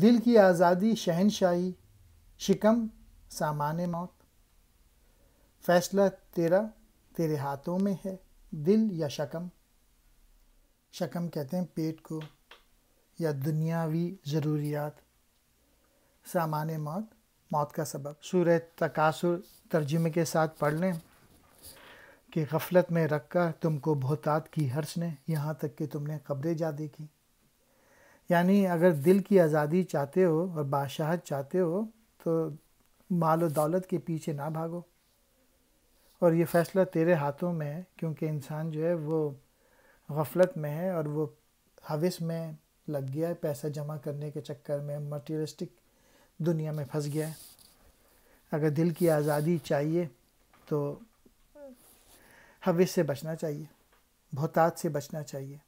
दिल की आज़ादी शहनशाही शिकम सामान्य मौत फैसला तेरा तेरे हाथों में है दिल या शकम शकम कहते हैं पेट को या दुनियावी ज़रूरियात सामान्य मौत मौत का सबब सूर तकासुर तर्जुमे के साथ पढ़ लें कि गफलत में रख कर तुमको बहुतात की हर्ष ने यहाँ तक कि तुमने कब्रें जा देखी यानी अगर दिल की आज़ादी चाहते हो और बादशाहत चाहते हो तो माल और दौलत के पीछे ना भागो और ये फ़ैसला तेरे हाथों में है क्योंकि इंसान जो है वो गफलत में है और वो हविस में लग गया है पैसा जमा करने के चक्कर में मटेरिस्टिक दुनिया में फंस गया है अगर दिल की आज़ादी चाहिए तो हविस से बचना चाहिए बहुतात से बचना चाहिए